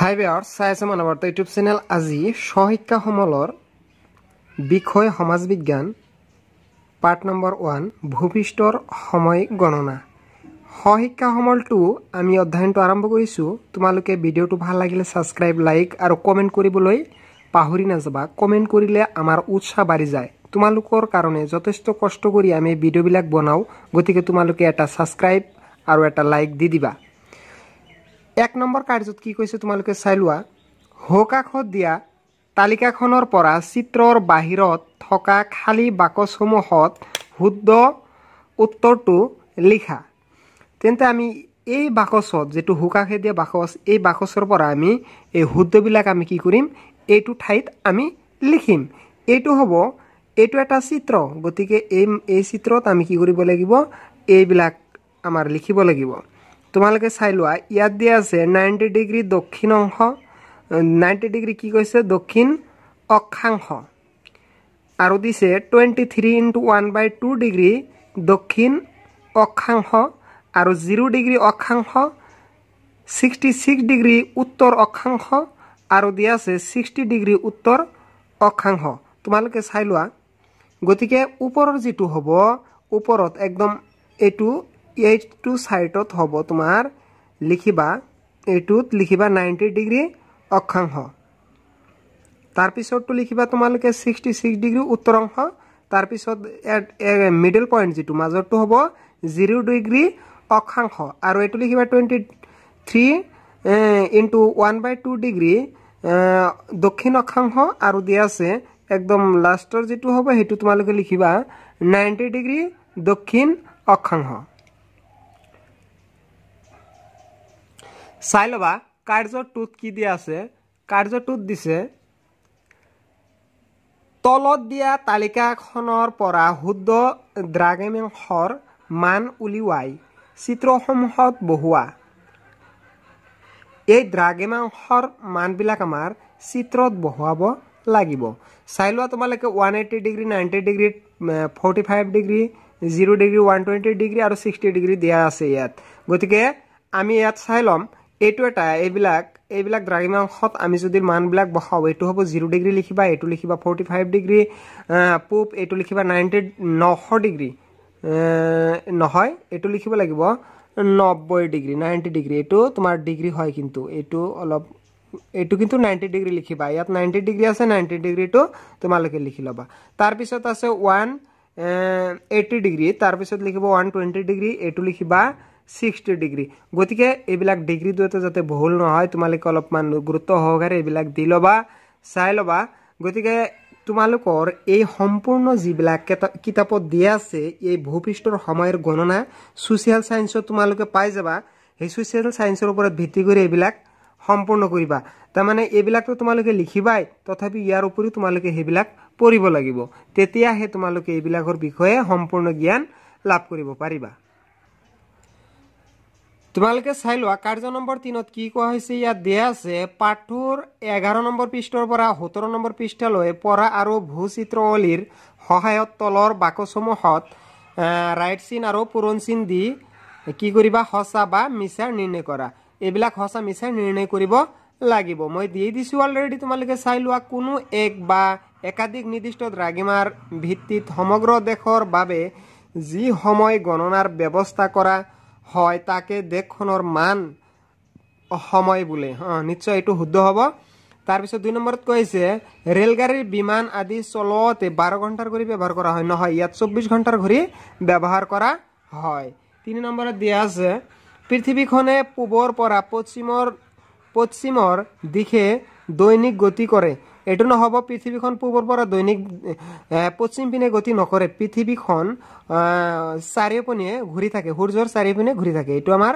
হাই বেয়াৰ চাই আছে মানৱৰ্ত ইউটিউব চেনেল আজি স্বশিক্ষা সমলৰ বিষয় সমাজ বিজ্ঞান পাৰ্ট নম্বৰ ওৱান ভূপিষ্ঠৰ সময় গণনা স্বশিক্ষা সমলটো আমি অধ্যয়নটো আৰম্ভ কৰিছোঁ তোমালোকে ভিডিঅ'টো ভাল লাগিলে ছাবস্ক্ৰাইব লাইক আৰু কমেণ্ট কৰিবলৈ পাহৰি নাযাবা কমেণ্ট কৰিলে আমাৰ উৎসাহ বাঢ়ি যায় তোমালোকৰ কাৰণে যথেষ্ট কষ্ট কৰি আমি ভিডিঅ'বিলাক বনাওঁ গতিকে তোমালোকে এটা ছাবস্ক্ৰাইব আৰু এটা লাইক দি দিবা এক নম্বৰ কাৰ্যত কি কৈছে তোমালোকে চাই লোৱা হকাশত দিয়া তালিকাখনৰ পৰা চিত্ৰৰ বাহিৰত থকা খালী বাকচসমূহত শুদ্ধ উত্তৰটো লিখা তেন্তে আমি এই বাকচত যিটো হোকাশে দিয়া বাকচ এই বাকচৰ পৰা আমি এই শুদ্ধবিলাক আমি কি কৰিম এইটো ঠাইত আমি লিখিম এইটো হ'ব এইটো এটা চিত্ৰ গতিকে এই এই চিত্ৰত আমি কি কৰিব লাগিব এইবিলাক আমাৰ লিখিব লাগিব তোমালোকে চাই লোৱা ইয়াত দিয়া আছে নাইণ্টি ডিগ্ৰী দক্ষিণ অংশ নাইণ্টি ডিগ্ৰী কি কৈছে দক্ষিণ অক্ষাংশ আৰু দিছে twenty three into one by two degree দক্ষিণ অক্ষাংশ আৰু জিৰ' ডিগ্ৰী অক্ষাংশ ছিক্সটি ছিক্স ডিগ্ৰী উত্তৰ অক্ষাংশ আৰু দিয়া আছে ছিক্সটি ডিগ্ৰী উত্তৰ অক্ষাংশ তোমালোকে চাই লোৱা গতিকে ওপৰৰ যিটো হ'ব ওপৰত একদম এইটো এইটো সাইডত হ'ব তোমাৰ লিখিবা এইটোত লিখিবা নাইণ্টি ডিগ্ৰী অক্ষাংশ তাৰপিছৰটো লিখিবা তোমালোকে ছিক্সটি ছিক্স ডিগ্ৰী উত্তৰ অংশ তাৰপিছত মিডিল পইণ্ট যিটো মাজৰটো হ'ব জিৰ' ডিগ্ৰী অক্ষাংশ আৰু এইটো লিখিবা twenty three into one by two degree দক্ষিণ অক্ষাংশ আৰু দিয়া আছে একদম লাষ্টৰ যিটো হ'ব সেইটো তোমালোকে লিখিবা নাইণ্টি ডিগ্ৰী দক্ষিণ অক্ষাংশ চাই ল'বা কাৰ্য টুত কি দিয়া আছে কাৰ্য টুত দিছে তলত দিয়া তালিকাখনৰ পৰা শুদ্ধ দ্ৰাগেমেংসৰ মান উলিওৱাই চিত্ৰসমূহত বহোৱা এই দ্ৰাগেমাংসৰ মানবিলাক আমাৰ চিত্ৰত বহুৱাব লাগিব চাই লোৱা তোমালোকে one eighty degree ninety degree forty five degree zero' degree one twenty degree আৰু ছিক্সটি ডিগ্ৰী দিয়া আছে ইয়াত গতিকে আমি ইয়াত চাই ল'ম এইটো এটা এইবিলাক এইবিলাক দ্ৰাঘিমাংশত আমি যদি মানবিলাক বহাওঁ এইটো হ'ব জিৰ' ডিগ্ৰী লিখিবা এইটো লিখিবা ফৰ্টি ফাইভ ডিগ্ৰী পূব এইটো লিখিবা নাইণ্টি নশ ডিগ্ৰী নহয় এইটো লিখিব লাগিব নব্বৈ ডিগ্ৰী নাইণ্টি ডিগ্ৰী এইটো তোমাৰ ডিগ্ৰী হয় কিন্তু এইটো অলপ এইটো কিন্তু নাইণ্টি ডিগ্ৰী লিখিবা ইয়াত নাইণ্টি ডিগ্ৰী আছে নাইণ্টি ডিগ্ৰীটো তোমালোকে লিখি ল'বা তাৰপিছত আছে ওৱান এইটি ডিগ্ৰী তাৰপিছত লিখিব ওৱান টুৱেণ্টি ডিগ্ৰী এইটো লিখিবা ছিক্সটি ডিগ্ৰী গতিকে এইবিলাক ডিগ্ৰীটোতে যাতে বহুল নহয় তোমালোকে অলপমান গুৰুত্ব সহকাৰে এইবিলাক দি ল'বা চাই ল'বা গতিকে তোমালোকৰ এই সম্পূৰ্ণ যিবিলাক কিতাপত দি আছে এই ভূপৃষ্ঠৰ সময়ৰ গণনা ছ'চিয়েল ছায়েন্সত তোমালোকে পাই যাবা সেই ছ'চিয়েল ছায়েন্সৰ ওপৰত ভিত্তি কৰি এইবিলাক সম্পূৰ্ণ কৰিবা তাৰমানে এইবিলাকতো তোমালোকে লিখিবাই তথাপি ইয়াৰ উপৰিও তোমালোকে সেইবিলাক পঢ়িব লাগিব তেতিয়াহে তোমালোকে এইবিলাকৰ বিষয়ে সম্পূৰ্ণ জ্ঞান লাভ কৰিব পাৰিবা তোমালোকে চাই লোৱা কাৰ্য নম্বৰ তিনত কি কোৱা হৈছে ইয়াত দিয়া আছে পাঠোৰ এঘাৰ নম্বৰ পৃষ্ঠৰ পৰা সোতৰ নম্বৰ পৃষ্ঠালৈ পৰা আৰু ভূচিত্ৰৱলীৰ সহায়ত তলৰ বাকচসমূহত ৰাইট চিন আৰু পুৰণ চিন দি কি কৰিবা সঁচা বা মিছা নিৰ্ণয় কৰা এইবিলাক সঁচা মিছা নিৰ্ণয় কৰিব লাগিব মই দি দিছোঁ অলৰেডি তোমালোকে চাই লোৱা কোনো এক বা একাধিক নিৰ্দিষ্ট দ্ৰাগিমাৰ ভিত্তিত সমগ্ৰ দেশৰ বাবে যি সময় গণনাৰ ব্যৱস্থা কৰা হয় তাকে দেশখনৰ মান সময় বোলে অঁ নিশ্চয় এইটো শুদ্ধ হ'ব তাৰপিছত দুই নম্বৰত কৈছে ৰেলগাড়ীৰ বিমান আদি চলোৱাতে বাৰ ঘণ্টাৰ ঘূৰি ব্যৱহাৰ কৰা হয় নহয় ইয়াত চৌব্বিছ ঘণ্টাৰ ঘূৰি ব্যৱহাৰ কৰা হয় তিনি নম্বৰত দিয়া আছে পৃথিৱীখনে পূবৰ পৰা পশ্চিমৰ পশ্চিমৰ দিশে দৈনিক গতি কৰে এইটো নহ'ব পৃথিৱীখন পূৰ্বৰ পৰা দৈনিক পশ্চিম পিনে গতি নকৰে পৃথিৱীখন চাৰিওপিনে ঘূৰি থাকে সূৰ্যৰ চাৰিওপিনে ঘূৰি থাকে এইটো আমাৰ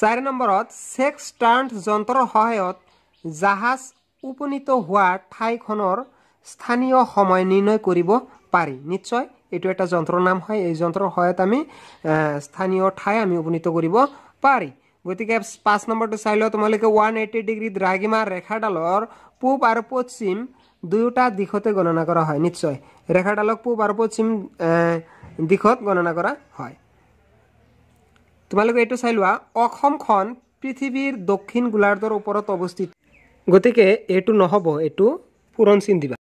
চাৰি নম্বৰত চেক্স ট্ৰাণ্ট যন্ত্ৰৰ সহায়ত জাহাজ উপনীত হোৱা ঠাইখনৰ স্থানীয় সময় নিৰ্ণয় কৰিব পাৰি নিশ্চয় এইটো এটা যন্ত্ৰৰ নাম হয় এই যন্ত্ৰৰ সহায়ত আমি স্থানীয় ঠাই আমি উপনীত কৰিব পাৰি গতিকে পাঁচ নম্বৰটো চাই লোৱা তোমালোকে ওৱান এইটি ডিগ্ৰী দ্ৰাগিমা ৰেখাডালৰ পূব আৰু পশ্চিম দুয়োটা দিশতে গণনা কৰা হয় নিশ্চয় ৰেখাডালক পূব আৰু পশ্চিম দিশত গণনা কৰা হয় তোমালোকে এইটো চাই লোৱা অসমখন পৃথিৱীৰ দক্ষিণ গোলাৰ্ধৰ ওপৰত অৱস্থিত গতিকে এইটো নহব এইটো পূৰণ চিন দিবা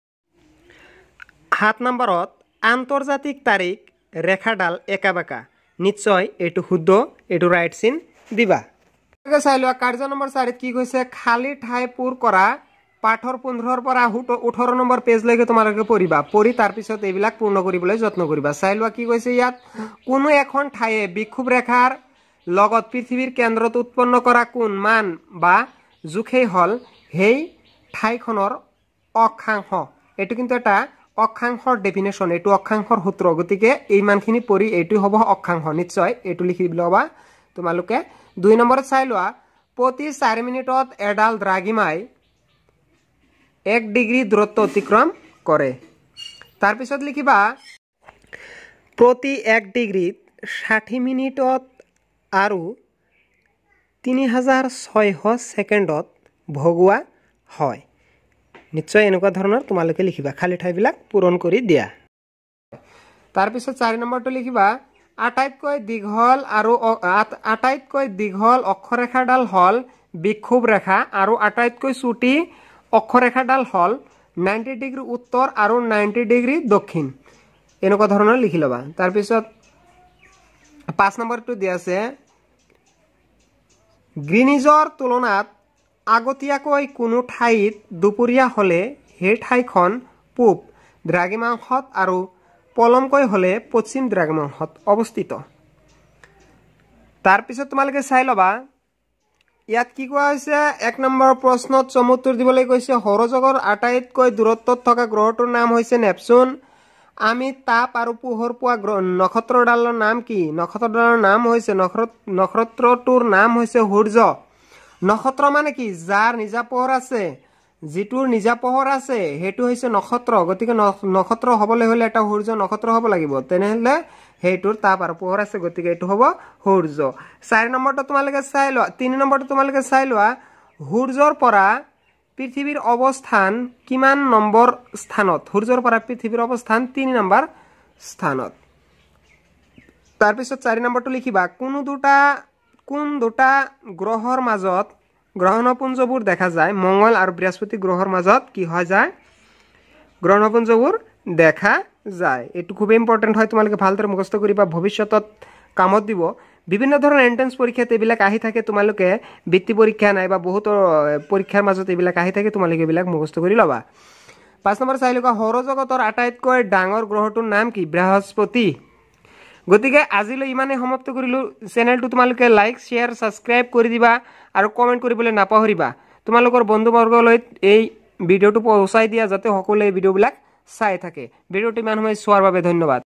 সাত নম্বৰত আন্তৰ্জাতিক তাৰিখ ৰেখাডাল একা বেকা নিশ্চয় এইটো শুদ্ধ এইটো ৰাইট চিন দিবা চাই লোৱা কাৰ্য নম্বৰ চাৰিত কি কৈছে খালী ঠাই পূৰ কৰা পাঠৰ পোন্ধৰৰ পৰা ওঠৰ নম্বৰ পেজলৈকে তোমালোকে পঢ়িবা পঢ়ি তাৰপিছত এইবিলাক পূৰ্ণ কৰিবলৈ যত্ন কৰিবা চাই লোৱা কি কৈছে ইয়াত কোনো এখন ঠাইয়ে বিক্ষোভ ৰেখাৰ লগত পৃথিৱীৰ কেন্দ্ৰত উৎপন্ন কৰা কোন মান বা জোখেই হ'ল সেই ঠাইখনৰ অক্ষাংশ এইটো কিন্তু এটা অক্ষাংশৰ ডেফিনেশ্যন এইটো অক্ষাংশৰ সূত্ৰ গতিকে ইমানখিনি পঢ়ি এইটো হ'ব অক্ষাংশ নিশ্চয় এইটো লিখি ল'বা তোমালোকে দুই নম্বৰত চাই লোৱা প্ৰতি চাৰি মিনিটত এডাল দ্ৰাগিমাই এক ডিগ্রি দূরত্ব অতিক্রম করে তারপর লিখিবা প্রতি এক ডিগ্রি ষাঠি মিনিটত আর তিনি হাজার ছয়শ সেকেন্ডত ভগুয়া হয় নিশ্চয় এনেকুৱা ধৰণৰ তোমালোকে লিখিবা খালী ঠাইবিলাক পূৰণ কৰি দিয়া তাৰপিছত চাৰি নম্বৰটো লিখিবা আটাইতকৈ দীঘল আৰু আটাইতকৈ দীঘল অক্ষৰেখাডাল হ'ল বিক্ষোভ ৰেখা আৰু আটাইতকৈ চুটি অক্ষরেখাডাল হল নাইনটি ডিগ্রি উত্তর আর নাইনটি ডিগ্রি দক্ষিণ এনেকা ধরনের লিখি লবা তারপর পাঁচ নম্বরটি দিয়ে আছে গ্রিনিজর তুলনাত আগতীয়াক কোনো ঠাইত দুপুরিয়া হলে সেই ঠাইখন পূব দ্রাগিমাংসত আর পলমক হলে পশ্চিম দ্রাগিমাংসত অবস্থিত তারপর তোমালে চাই লবা ইয়াত কি কোৱা হৈছে এক নম্বৰ প্ৰশ্নত চমুত্তৰ দিবলৈ কৈছে সৌৰজগৰ আটাইতকৈ দূৰত্বত থকা গ্ৰহটোৰ নাম হৈছে নেপচুন আমি তাপ আৰু পোহৰ পোৱা গ্ৰহ নক্ষত্ৰডালৰ নাম কি নক্ষত্ৰডালৰ নাম হৈছে নক্ষত্ৰ নক্ষত্ৰটোৰ নাম হৈছে সূৰ্য নক্ষত্ৰ মানে কি যাৰ নিজা পোহৰ আছে যিটোৰ নিজা পোহৰ আছে সেইটো হৈছে নক্ষত্ৰ গতিকে নক্ষত্ৰ হ'বলৈ হ'লে এটা সূৰ্য নক্ষত্ৰ হ'ব লাগিব তেনেহ'লে সেইটোৰ তাপ আৰু পোহৰ আছে গতিকে এইটো হ'ব সূৰ্য চাৰি নম্বৰটো তোমালোকে চাই লোৱা তিনি নম্বৰটো তোমালোকে চাই লোৱা সূৰ্যৰ পৰা পৃথিৱীৰ অৱস্থান কিমান নম্বৰ স্থানত সূৰ্যৰ পৰা পৃথিৱীৰ অৱস্থান তিনি নম্বৰ স্থানত তাৰপিছত চাৰি নম্বৰটো লিখিবা কোনো দুটা কোন দুটা গ্ৰহৰ মাজত গ্ৰহণপুঞ্জবোৰ দেখা যায় মংগল আৰু বৃহস্পতি গ্ৰহৰ মাজত কি হোৱা যায় গ্ৰহণপুঞ্জবোৰ দেখা যায় এইটো খুবেই ইম্পৰ্টেণ্ট হয় তোমালোকে ভালদৰে মুখস্থ কৰিবা ভৱিষ্যতত কামত দিব বিভিন্ন ধৰণৰ এণ্ট্ৰেঞ্চ পৰীক্ষাত এইবিলাক আহি থাকে তোমালোকে বৃত্তি পৰীক্ষা নাই বা বহুতো পৰীক্ষাৰ মাজত এইবিলাক আহি থাকে তোমালোকে এইবিলাক মুখস্থ কৰি ল'বা পাঁচ নম্বৰ চাই লোৱা সৌৰজগতৰ আটাইতকৈ ডাঙৰ গ্ৰহটোৰ নাম কি বৃহস্পতি গতিকে আজিলৈ ইমানেই সমাপ্ত কৰিলোঁ চেনেলটো তোমালোকে লাইক শ্বেয়াৰ ছাবস্ক্ৰাইব কৰি দিবা আৰু কমেণ্ট কৰিবলৈ নাপাহৰিবা তোমালোকৰ বন্ধুবৰ্গলৈ এই ভিডিঅ'টো পচাই দিয়া যাতে সকলোৱে এই ভিডিঅ'বিলাক সায় থাকে ভিডিওটি ম্যান হয়ে শোয়ার ভাবে ধন্যবাদ